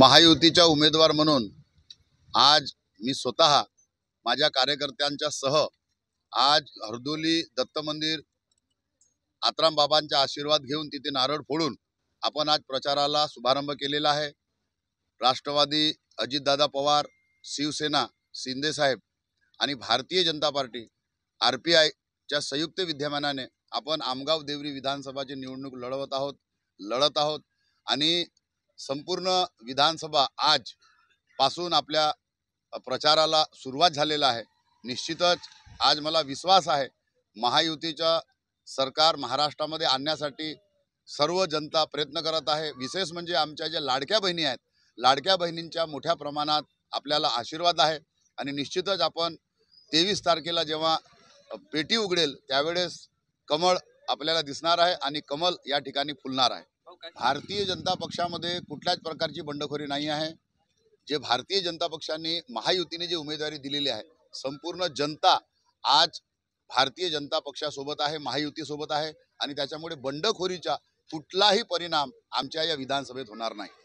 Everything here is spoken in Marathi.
महायुतीच्या उमेदवार म्हणून आज मी स्वतः माझ्या कार्यकर्त्यांच्या सह आज हरदोली दत्त मंदिर आत्रामबाबांचा आशीर्वाद घेऊन तिथे नारळ फोडून आपण आज प्रचाराला शुभारंभ केलेला आहे राष्ट्रवादी अजितदादा पवार शिवसेना शिंदेसाहेब आणि भारतीय जनता पार्टी आर पी आयच्या संयुक्त विद्यमानाने आपण आमगाव देवरी विधानसभाची निवडणूक लढवत आहोत लढत आहोत आणि संपूर्ण विधानसभा आजपासून आपल्या प्रचाराला सुरुवात झालेला आहे निश्चितच आज मला विश्वास आहे महायुतीच्या सरकार महाराष्ट्रामध्ये आणण्यासाठी सर्व जनता प्रयत्न करत आहे विशेष म्हणजे आमच्या ज्या लाडक्या बहिणी आहेत लाडक्या बहिणींच्या मोठ्या प्रमाणात आपल्याला आशीर्वाद आहे आणि निश्चितच आपण तेवीस तारखेला जेव्हा पेटी उघडेल त्यावेळेस कमळ आपल्याला दिसणार आहे आणि कमल या ठिकाणी फुलणार आहे भारतीय जनता पक्षामध्ये कुठल्याच प्रकारची बंडखोरी नाही आहे जे भारतीय जनता पक्षाने महायुतीने जी उमेदवारी दिलेली आहे संपूर्ण जनता आज भारतीय जनता पक्षासोबत आहे महायुतीसोबत आहे आणि त्याच्यामुळे बंडखोरीचा कुठलाही परिणाम आमच्या या विधानसभेत होणार नाही